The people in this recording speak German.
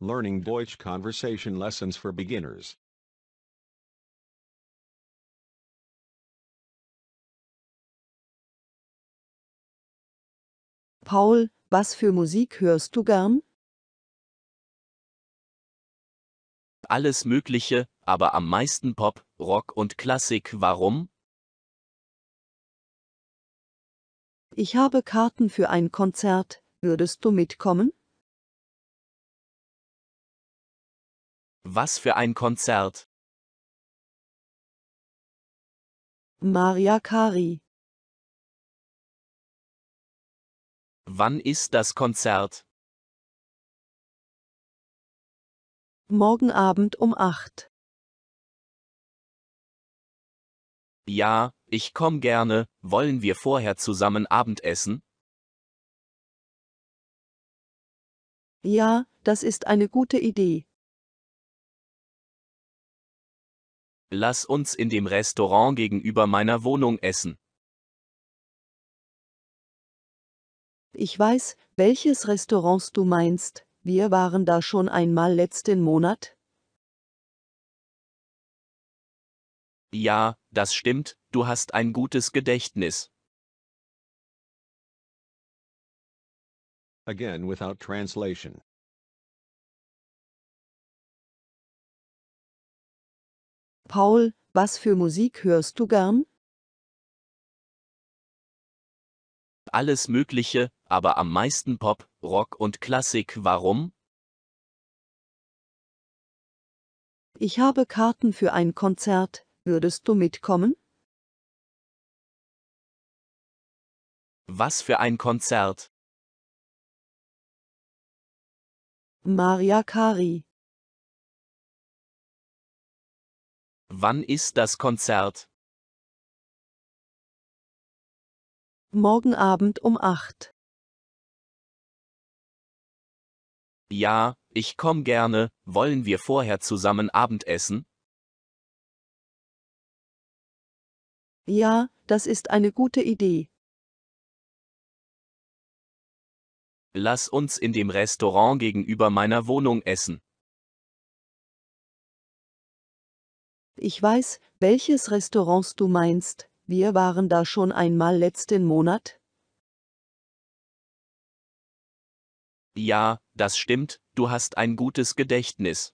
Learning Deutsch Conversation Lessons for Beginners. Paul, was für Musik hörst du gern? Alles Mögliche, aber am meisten Pop, Rock und Klassik. Warum? Ich habe Karten für ein Konzert, würdest du mitkommen? Was für ein Konzert. Maria Kari. Wann ist das Konzert? Morgen Abend um 8. Ja, ich komm gerne, wollen wir vorher zusammen Abendessen? Ja, das ist eine gute Idee. Lass uns in dem Restaurant gegenüber meiner Wohnung essen. Ich weiß, welches Restaurant du meinst. Wir waren da schon einmal letzten Monat. Ja, das stimmt, du hast ein gutes Gedächtnis. Again without translation. Paul, was für Musik hörst du gern? Alles Mögliche, aber am meisten Pop, Rock und Klassik. Warum? Ich habe Karten für ein Konzert, würdest du mitkommen? Was für ein Konzert? Maria Kari Wann ist das Konzert? Morgen Abend um 8. Ja, ich komm gerne. Wollen wir vorher zusammen Abendessen? Ja, das ist eine gute Idee. Lass uns in dem Restaurant gegenüber meiner Wohnung essen. Ich weiß, welches Restaurant du meinst, wir waren da schon einmal letzten Monat. Ja, das stimmt, du hast ein gutes Gedächtnis.